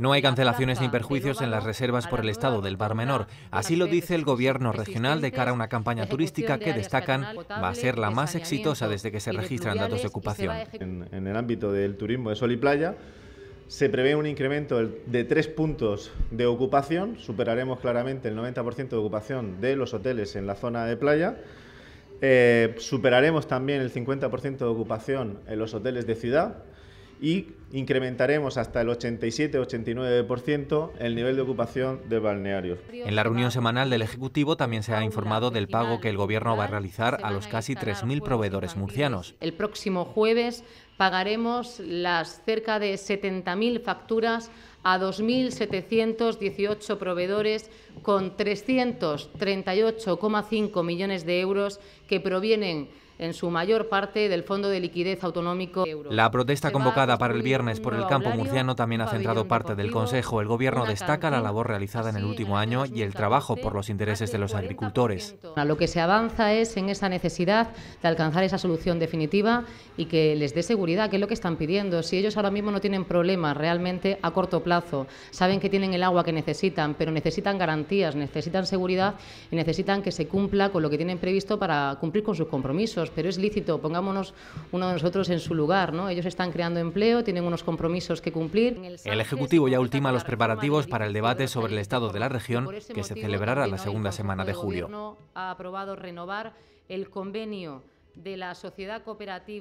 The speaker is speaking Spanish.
No hay cancelaciones ni perjuicios en las reservas por el estado del Bar Menor. Así lo dice el gobierno regional de cara a una campaña turística que destacan va a ser la más exitosa desde que se registran datos de ocupación. En, el ámbito del turismo de sol y playa, se prevé un incremento de tres puntos de ocupación, superaremos claramente el 90% de ocupación de los hoteles en la zona de playa, eh, superaremos también el 50% de ocupación en los hoteles de ciudad y incrementaremos hasta el 87-89% el nivel de ocupación de balnearios. En la reunión semanal del Ejecutivo también se ha informado del pago que el Gobierno va a realizar a los casi 3.000 proveedores murcianos. El próximo jueves pagaremos las cerca de 70.000 facturas a 2.718 proveedores con 338,5 millones de euros que provienen en su mayor parte del Fondo de Liquidez Autonómico La protesta convocada para el viernes por el campo murciano también ha centrado parte del Consejo. El Gobierno destaca la labor realizada en el último año y el trabajo por los intereses de los agricultores. lo que se avanza es en esa necesidad de alcanzar esa solución definitiva y que les dé seguridad, que es lo que están pidiendo. Si ellos ahora mismo no tienen problemas realmente a corto plazo, saben que tienen el agua que necesitan, pero necesitan garantías, necesitan seguridad y necesitan que se cumpla con lo que tienen previsto para cumplir con sus compromisos pero es lícito, pongámonos uno de nosotros en su lugar, ¿no? Ellos están creando empleo, tienen unos compromisos que cumplir. El, Ejecutivo ya ultima los preparativos para el debate sobre el estado de la región que se celebrará la segunda semana de julio. ha aprobado renovar el convenio de la sociedad cooperativa